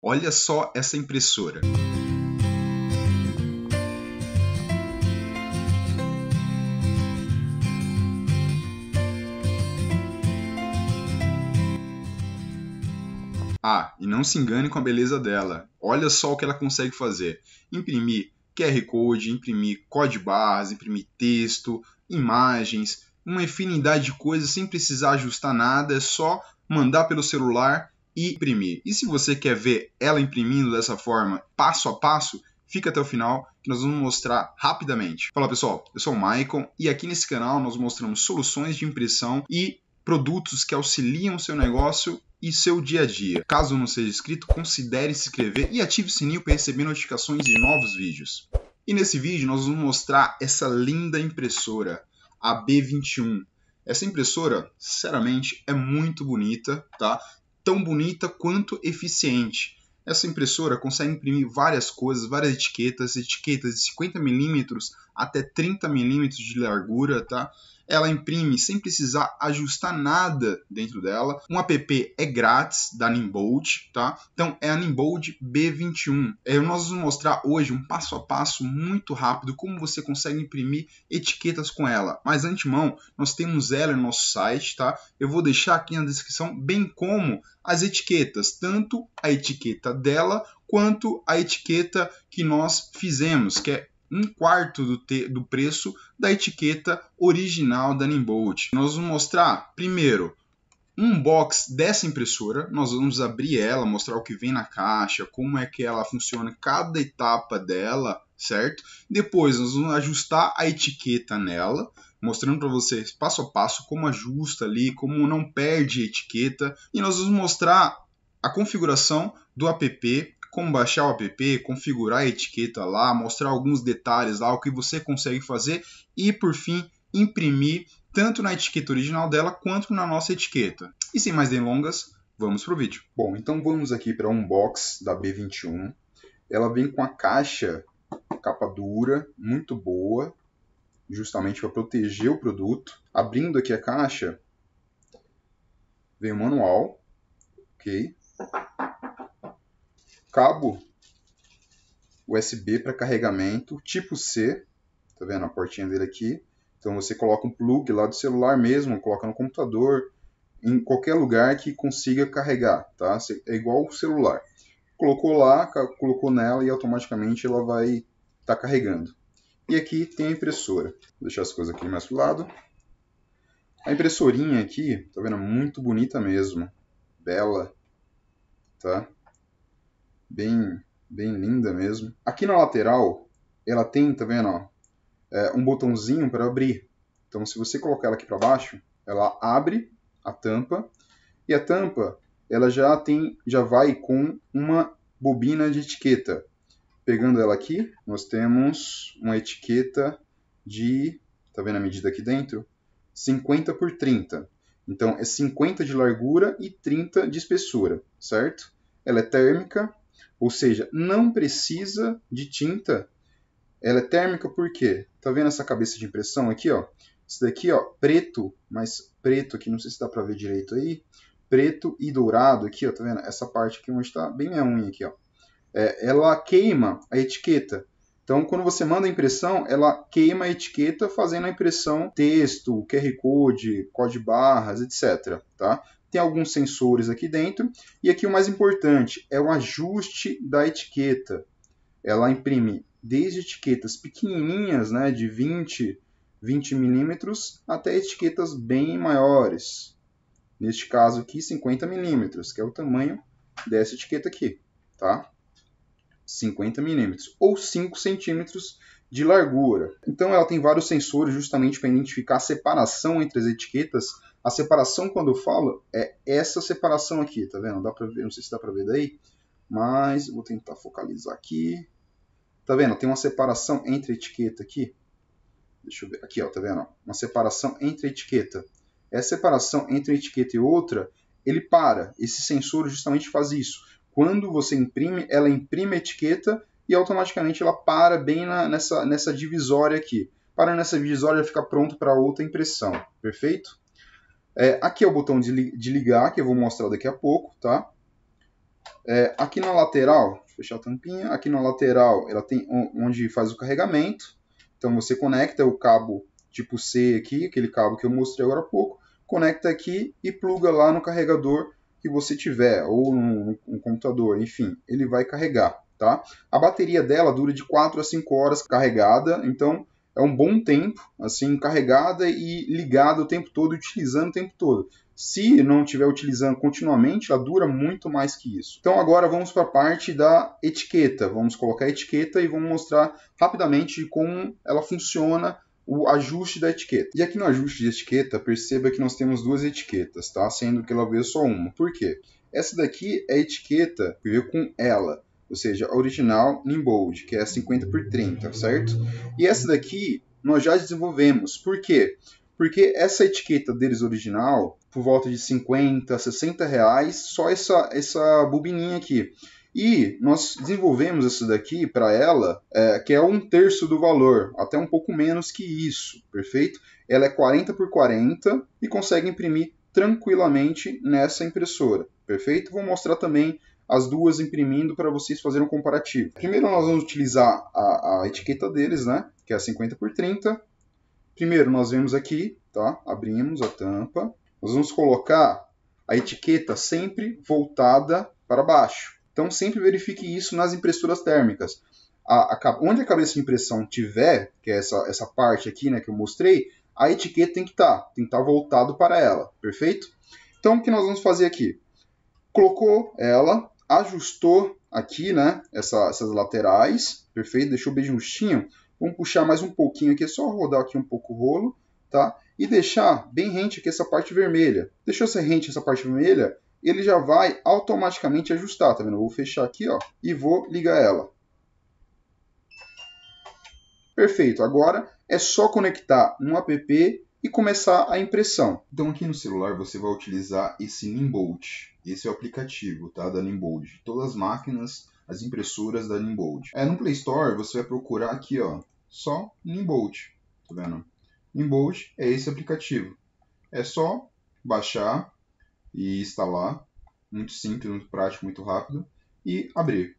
Olha só essa impressora. Ah, e não se engane com a beleza dela. Olha só o que ela consegue fazer: imprimir QR Code, imprimir código barras, imprimir texto, imagens, uma infinidade de coisas sem precisar ajustar nada, é só mandar pelo celular e imprimir. E se você quer ver ela imprimindo dessa forma, passo a passo, Fica até o final que nós vamos mostrar rapidamente. Fala pessoal, eu sou o Maicon e aqui nesse canal nós mostramos soluções de impressão e produtos que auxiliam seu negócio e seu dia a dia. Caso não seja inscrito, considere se inscrever e ative o sininho para receber notificações de novos vídeos. E nesse vídeo nós vamos mostrar essa linda impressora, a B21. Essa impressora, sinceramente, é muito bonita, tá? tão bonita quanto eficiente. Essa impressora consegue imprimir várias coisas, várias etiquetas, etiquetas de 50 milímetros até 30 milímetros de largura, tá? Ela imprime sem precisar ajustar nada dentro dela. Um app é grátis da Nimbold, tá? Então é a Nimbold B21. É, nós vamos mostrar hoje um passo a passo muito rápido como você consegue imprimir etiquetas com ela. Mas antemão, nós temos ela no nosso site, tá? Eu vou deixar aqui na descrição, bem como as etiquetas, tanto a etiqueta dela quanto a etiqueta que nós fizemos, que é um quarto do, te, do preço da etiqueta original da Nimbolt. Nós vamos mostrar, primeiro, um box dessa impressora. Nós vamos abrir ela, mostrar o que vem na caixa, como é que ela funciona, cada etapa dela, certo? Depois, nós vamos ajustar a etiqueta nela, mostrando para vocês passo a passo como ajusta ali, como não perde a etiqueta. E nós vamos mostrar a configuração do app como baixar o app, configurar a etiqueta lá, mostrar alguns detalhes lá, o que você consegue fazer e por fim imprimir tanto na etiqueta original dela quanto na nossa etiqueta. E sem mais delongas, vamos pro vídeo. Bom, então vamos aqui para um box da B21. Ela vem com a caixa capa dura, muito boa, justamente para proteger o produto. Abrindo aqui a caixa, vem o manual, ok? cabo USB para carregamento tipo C, tá vendo a portinha dele aqui? Então você coloca um plug lá do celular mesmo, coloca no computador, em qualquer lugar que consiga carregar, tá? É igual o celular. Colocou lá, colocou nela e automaticamente ela vai estar tá carregando. E aqui tem a impressora. Vou deixar as coisas aqui mais pro lado. A impressorinha aqui, tá vendo? Muito bonita mesmo. Bela, tá? bem, bem linda mesmo. Aqui na lateral, ela tem, tá vendo, ó, é, um botãozinho para abrir. Então, se você colocar ela aqui para baixo, ela abre a tampa e a tampa ela já tem, já vai com uma bobina de etiqueta. Pegando ela aqui, nós temos uma etiqueta de, tá vendo a medida aqui dentro? 50 por 30. Então é 50 de largura e 30 de espessura, certo? Ela é térmica, ou seja, não precisa de tinta. Ela é térmica por quê? Tá vendo essa cabeça de impressão aqui, ó? Isso daqui, ó, preto, mas preto aqui, não sei se dá para ver direito aí. Preto e dourado aqui, ó, tá vendo? Essa parte aqui onde tá bem minha unha aqui, ó. É, ela queima a etiqueta. Então, quando você manda a impressão, ela queima a etiqueta fazendo a impressão texto, QR Code, código barras, etc. Tá? tem alguns sensores aqui dentro, e aqui o mais importante é o ajuste da etiqueta. Ela imprime desde etiquetas pequenininhas, né, de 20, 20 milímetros, até etiquetas bem maiores. Neste caso aqui, 50 milímetros, que é o tamanho dessa etiqueta aqui, tá? 50 milímetros, ou 5 centímetros de largura. Então ela tem vários sensores justamente para identificar a separação entre as etiquetas a separação, quando eu falo, é essa separação aqui, tá vendo? Dá pra ver, não sei se dá pra ver daí, mas vou tentar focalizar aqui. Tá vendo? Tem uma separação entre etiqueta aqui. Deixa eu ver. Aqui, ó, tá vendo? Uma separação entre etiqueta. Essa separação entre etiqueta e outra, ele para. Esse sensor justamente faz isso. Quando você imprime, ela imprime a etiqueta e automaticamente ela para bem na, nessa, nessa divisória aqui. Para nessa divisória, ela fica pronto para outra impressão. Perfeito? É, aqui é o botão de, de, ligar, que eu vou mostrar daqui a pouco, tá? É, aqui na lateral, fechar a tampinha, aqui na lateral ela tem onde faz o carregamento. Então você conecta o cabo tipo C aqui, aquele cabo que eu mostrei agora há pouco, conecta aqui e pluga lá no carregador que você tiver, ou no, no computador, enfim, ele vai carregar, tá? A bateria dela dura de 4 a 5 horas carregada, então é um bom tempo, assim, carregada e ligada o tempo todo, utilizando o tempo todo. Se não estiver utilizando continuamente, ela dura muito mais que isso. Então agora vamos para a parte da etiqueta. Vamos colocar a etiqueta e vamos mostrar rapidamente como ela funciona o ajuste da etiqueta. E aqui no ajuste de etiqueta, perceba que nós temos duas etiquetas, tá? Sendo que ela veio só uma. Por quê? Essa daqui é a etiqueta que veio com ela ou seja, a original em bold, que é 50 por 30, certo? E essa daqui nós já desenvolvemos. Por quê? Porque essa etiqueta deles original, por volta de 50, 60 reais, só essa, essa bobininha aqui. E nós desenvolvemos essa daqui para ela, é, que é um terço do valor, até um pouco menos que isso, perfeito? Ela é 40 por 40 e consegue imprimir tranquilamente nessa impressora, perfeito? Vou mostrar também as duas imprimindo para vocês fazerem um comparativo. Primeiro nós vamos utilizar a, a, etiqueta deles, né, que é a 50 por 30. Primeiro nós vemos aqui, tá, abrimos a tampa. Nós vamos colocar a etiqueta sempre voltada para baixo. Então sempre verifique isso nas impressoras térmicas. A, a, onde a cabeça de impressão tiver, que é essa, essa parte aqui né, que eu mostrei, a etiqueta tem que estar, tá, tem que estar tá voltado para ela, perfeito? Então o que nós vamos fazer aqui? Colocou ela, ajustou aqui, né, essa, essas laterais, perfeito? Deixou bem justinho. Vamos puxar mais um pouquinho aqui, é só rodar aqui um pouco o rolo, tá? E deixar bem rente aqui essa parte vermelha. Deixou ser rente essa parte vermelha, ele já vai automaticamente ajustar, tá vendo? vou fechar aqui, ó, e vou ligar ela. Perfeito, agora é só conectar no app e começar a impressão. Então aqui no celular você vai utilizar esse Nimbolt. Esse é o aplicativo, tá? Da Nimbold. Todas as máquinas, as impressoras da Nimbold. É, no Play Store você vai procurar aqui, ó, só Nimbold. Tá vendo? Nimbold é esse aplicativo. É só baixar e instalar. Muito simples, muito prático, muito rápido. E abrir.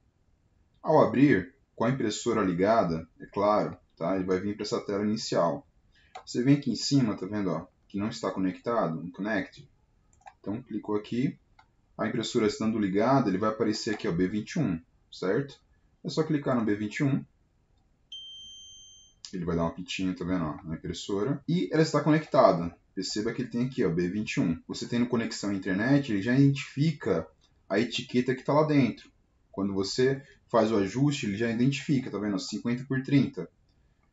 Ao abrir, com a impressora ligada, é claro, tá? Ele vai vir para essa tela inicial. Você vem aqui em cima, tá vendo, ó, que não está conectado, um connect. Então, clicou aqui, a impressora estando ligada, ele vai aparecer aqui, ó, B21, certo? É só clicar no B21. Ele vai dar uma pitinha, tá vendo, ó, na impressora. E ela está conectada. Perceba que ele tem aqui, ó, B21. Você tendo conexão à internet, ele já identifica a etiqueta que está lá dentro. Quando você faz o ajuste, ele já identifica, tá vendo? 50 por 30.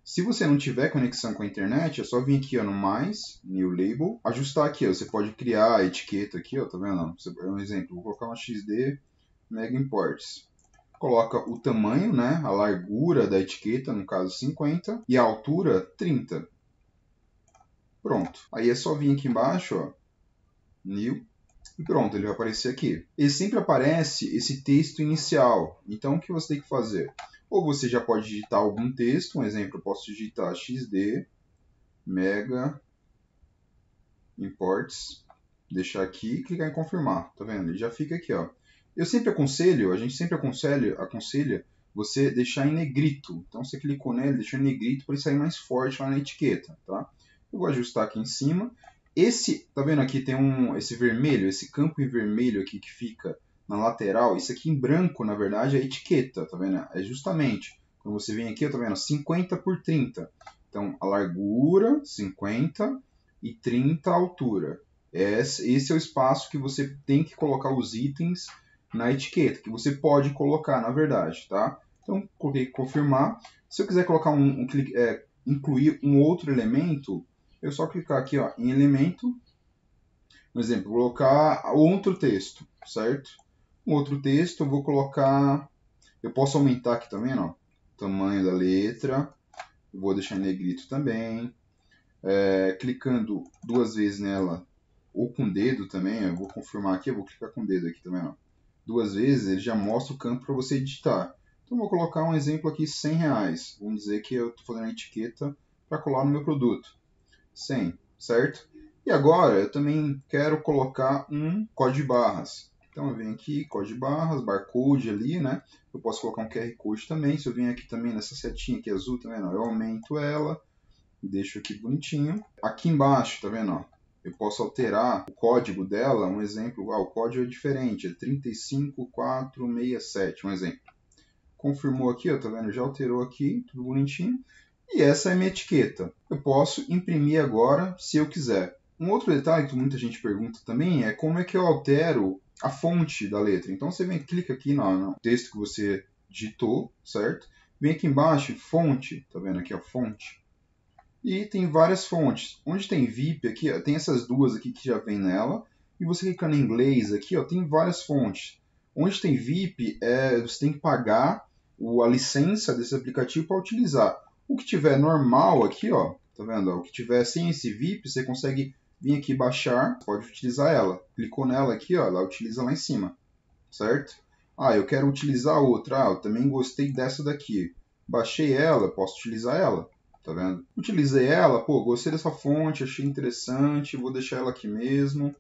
Se você não tiver conexão com a internet, é só vir aqui ó, no mais, new label, ajustar aqui, ó, você pode criar a etiqueta aqui, ó, tá vendo? É um exemplo, vou colocar uma XD mega imports. Coloca o tamanho, né, a largura da etiqueta, no caso 50, e a altura 30. Pronto. Aí é só vir aqui embaixo, ó, new e pronto, ele vai aparecer aqui. Ele sempre aparece esse texto inicial. Então o que você tem que fazer? Ou você já pode digitar algum texto, um exemplo, eu posso digitar xd mega imports, deixar aqui e clicar em confirmar, tá vendo? Ele já fica aqui, ó. Eu sempre aconselho, a gente sempre aconselha, aconselha você deixar em negrito. Então você clicou nele, deixou em negrito para ele sair mais forte lá na etiqueta, tá? Eu vou ajustar aqui em cima. Esse, tá vendo aqui tem um esse vermelho, esse campo em vermelho aqui que fica na lateral, isso aqui em branco, na verdade, é a etiqueta, tá vendo? É justamente, quando você vem aqui, tá vendo? 50 por 30. Então, a largura, 50, e 30 a altura. Esse é o espaço que você tem que colocar os itens na etiqueta, que você pode colocar, na verdade, tá? Então, coloquei confirmar. Se eu quiser colocar um, um é, incluir um outro elemento, eu é só clicar aqui ó, em elemento, por exemplo, colocar outro texto, certo? um outro texto, eu vou colocar. Eu posso aumentar aqui também, ó. Tamanho da letra. vou deixar em negrito também. É, clicando duas vezes nela, ou com o dedo também, eu vou confirmar aqui, eu vou clicar com o dedo aqui também, ó. Duas vezes, ele já mostra o campo para você editar. Então, eu vou colocar um exemplo aqui, 100 reais. Vamos dizer que eu estou fazendo a etiqueta para colar no meu produto. 100, certo? E agora, eu também quero colocar um código de barras. Então eu venho aqui, código de barras, barcode ali, né? Eu posso colocar um QR Code também. Se eu venho aqui também nessa setinha aqui azul, tá vendo? Eu aumento ela, deixo aqui bonitinho. Aqui embaixo, tá vendo? Eu posso alterar o código dela, um exemplo, ah, o código é diferente, é 35467, um exemplo. Confirmou aqui, ó, tá vendo? Já alterou aqui, tudo bonitinho. E essa é minha etiqueta. Eu posso imprimir agora, se eu quiser. Um outro detalhe que muita gente pergunta também é como é que eu altero a fonte da letra. Então você vem, clica aqui no, no texto que você digitou, certo? Vem aqui embaixo, fonte, tá vendo aqui a fonte? E tem várias fontes. Onde tem VIP aqui, tem essas duas aqui que já vem nela. E você clicando em inglês aqui, ó, tem várias fontes. Onde tem VIP, é, você tem que pagar o, a licença desse aplicativo para utilizar. O que tiver normal aqui, ó, tá vendo? O que tiver sem esse VIP, você consegue vim aqui baixar, pode utilizar ela. Clicou nela aqui, ó, ela utiliza lá em cima, certo? Ah, eu quero utilizar outra, ah, eu também gostei dessa daqui. Baixei ela, posso utilizar ela, tá vendo? Utilizei ela, pô, gostei dessa fonte, achei interessante, vou deixar ela aqui mesmo.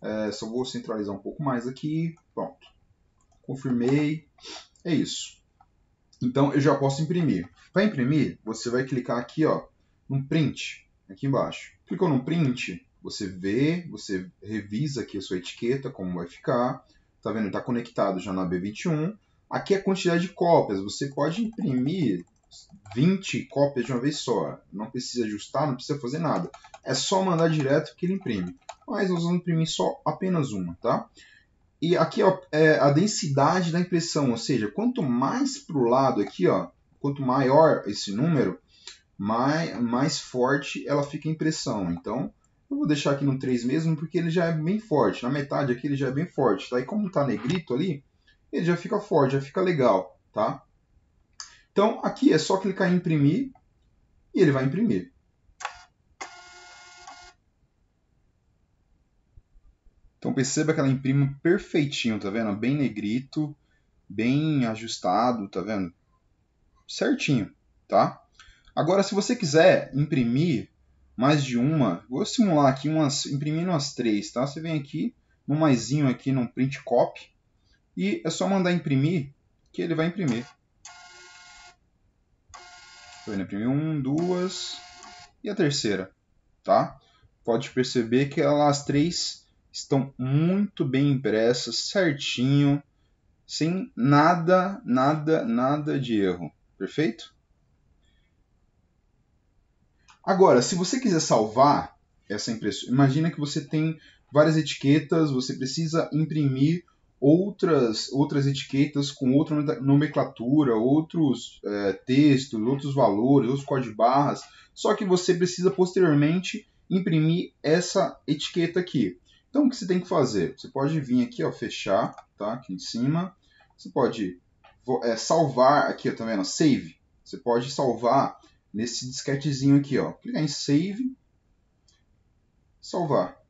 É, só vou centralizar um pouco mais aqui, pronto. Confirmei, é isso. Então eu já posso imprimir. Para imprimir, você vai clicar aqui ó, no print, aqui embaixo. Clicou no print, você vê, você revisa aqui a sua etiqueta, como vai ficar. Tá vendo? Está conectado já na B21. Aqui é a quantidade de cópias. Você pode imprimir 20 cópias de uma vez só. Não precisa ajustar, não precisa fazer nada. É só mandar direto que ele imprime. Mas nós vamos imprimir só apenas uma, tá? E aqui ó, é a densidade da impressão, ou seja, quanto mais para o lado aqui, ó, quanto maior esse número, mais, mais forte ela fica a impressão. Então, eu vou deixar aqui no 3 mesmo, porque ele já é bem forte. Na metade aqui ele já é bem forte, tá? E como tá negrito ali, ele já fica forte, já fica legal, tá? Então, aqui é só clicar em imprimir e ele vai imprimir. Então perceba que ela imprime perfeitinho, tá vendo? Bem negrito, bem ajustado, tá vendo? Certinho, tá? Agora, se você quiser imprimir mais de uma, vou simular aqui, umas, imprimindo as três, tá? Você vem aqui, no maisinho aqui, no print copy, e é só mandar imprimir, que ele vai imprimir. Tá vendo? um, duas, e a terceira, tá? Pode perceber que elas três estão muito bem impressas, certinho, sem nada, nada, nada de erro, perfeito? Agora, se você quiser salvar essa impressão, imagina que você tem várias etiquetas, você precisa imprimir outras, outras etiquetas com outra nomenclatura, outros é, textos, outros valores, outros códigos barras, só que você precisa posteriormente imprimir essa etiqueta aqui. Então, o que você tem que fazer? Você pode vir aqui, ó, fechar, tá? Aqui em cima. Você pode é, salvar aqui, ó, tá vendo? Save. Você pode salvar nesse disquetezinho aqui, ó. Clicar em Save, salvar.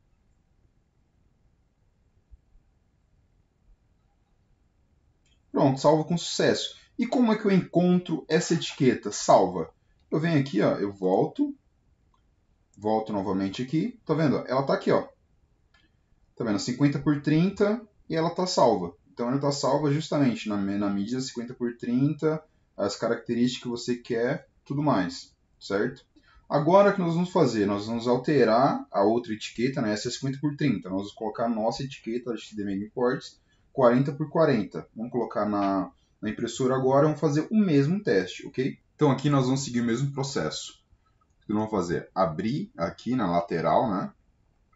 Pronto, salva com sucesso. E como é que eu encontro essa etiqueta? Salva. Eu venho aqui, ó, eu volto, volto novamente aqui, tá vendo? Ela tá aqui, ó. Tá vendo? 50 por 30 e ela tá salva. Então ela tá salva justamente na, na medida 50 por 30, as características que você quer tudo mais, certo? Agora o que nós vamos fazer? Nós vamos alterar a outra etiqueta, né? essa é 50 por 30. Nós vamos colocar a nossa etiqueta HTML imports 40 por 40. Vamos colocar na, na impressora agora, vamos fazer o mesmo teste, ok? Então aqui nós vamos seguir o mesmo processo. O que nós vamos fazer? Abrir aqui na lateral, né?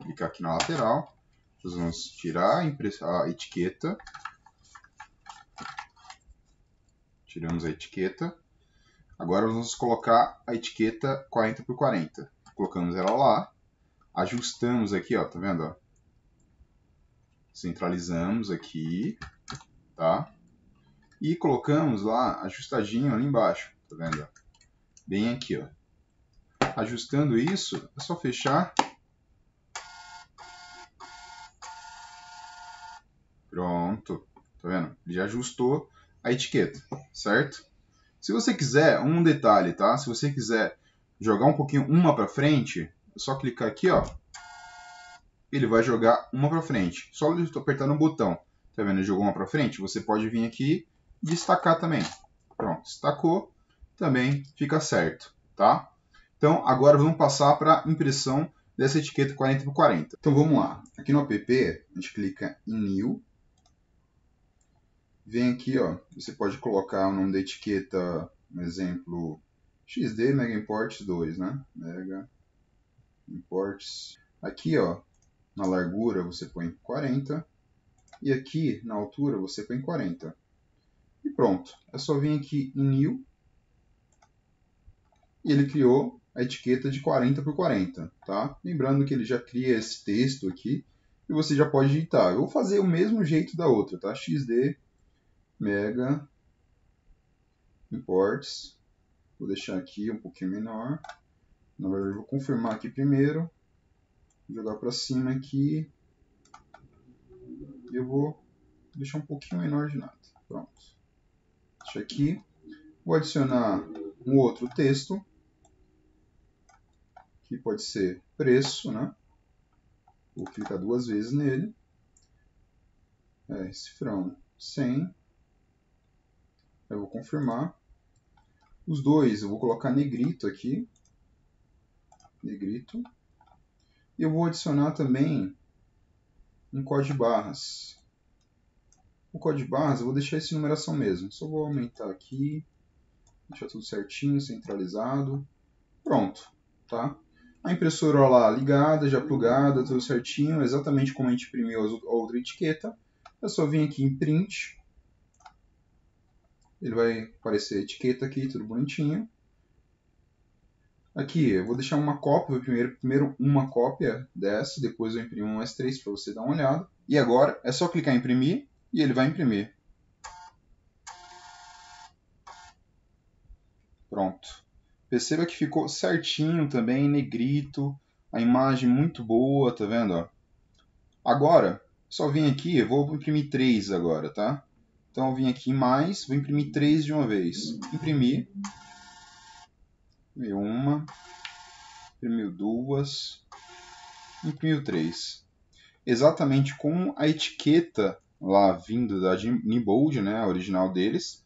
Clicar aqui na lateral. Nós vamos tirar a, a etiqueta. Tiramos a etiqueta. Agora nós vamos colocar a etiqueta 40 por 40. Colocamos ela lá, ajustamos aqui, ó, tá vendo? Ó? Centralizamos aqui, tá? E colocamos lá, ajustadinho ali embaixo, tá vendo? Bem aqui, ó. Ajustando isso, é só fechar. Pronto, tá vendo? Ele já ajustou a etiqueta, certo? Se você quiser, um detalhe, tá? Se você quiser jogar um pouquinho uma para frente, é só clicar aqui, ó. Ele vai jogar uma para frente. Só apertando o botão. Tá vendo? Ele jogou uma para frente. Você pode vir aqui e destacar também. Pronto, destacou. Também fica certo, tá? Então, agora vamos passar para impressão dessa etiqueta 40 por 40. Então, vamos lá. Aqui no app, a gente clica em New vem aqui, ó, você pode colocar o nome da etiqueta, um exemplo, XD Mega Imports 2, né? Mega Imports. Aqui, ó, na largura você põe 40 e aqui na altura você põe 40. E pronto, é só vir aqui em New e ele criou a etiqueta de 40 por 40, tá? Lembrando que ele já cria esse texto aqui e você já pode digitar. Eu vou fazer o mesmo jeito da outra, tá? XD mega imports. Vou deixar aqui um pouquinho menor. Na verdade, vou confirmar aqui primeiro. Jogar para cima aqui. E eu vou deixar um pouquinho menor de nada. Pronto. Deixa aqui. Vou adicionar um outro texto. Que pode ser preço, né? Vou clicar duas vezes nele. É, esse 100 eu vou confirmar. Os dois, eu vou colocar negrito aqui. Negrito. E eu vou adicionar também um código de barras. O código de barras eu vou deixar esse numeração mesmo. Só vou aumentar aqui. Deixar tudo certinho, centralizado. Pronto, tá? A impressora lá ligada, já plugada, tudo certinho, exatamente como a gente imprimiu a outra etiqueta. É só vir aqui em print ele vai aparecer a etiqueta aqui, tudo bonitinho. Aqui, eu vou deixar uma cópia, primeiro, primeiro uma cópia dessa, depois eu imprimo s três para você dar uma olhada. E agora é só clicar em imprimir e ele vai imprimir. Pronto. Perceba que ficou certinho também, negrito, a imagem muito boa, tá vendo? Agora, só vim aqui, eu vou imprimir três agora, tá? Então eu vim aqui em mais, vou imprimir três de uma vez. Imprimir. Imprimiu uma. Imprimiu duas. Imprimiu três. Exatamente como a etiqueta lá vindo da Nibold, né, a original deles,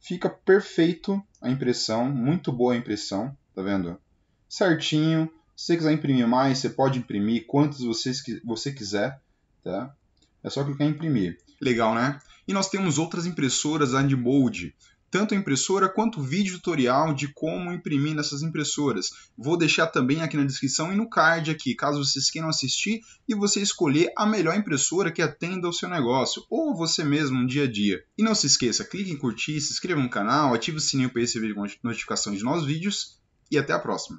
fica perfeito a impressão, muito boa a impressão, tá vendo? Certinho. Se você quiser imprimir mais, você pode imprimir quantos vocês que você quiser, tá? É só clicar em imprimir. Legal, né? E nós temos outras impressoras Animold, tanto a impressora quanto o vídeo tutorial de como imprimir nessas impressoras. Vou deixar também aqui na descrição e no card aqui, caso vocês queiram assistir e você escolher a melhor impressora que atenda ao seu negócio ou você mesmo no dia a dia. E não se esqueça, clique em curtir, se inscreva no canal, ative o sininho para receber notificação de novos vídeos e até a próxima.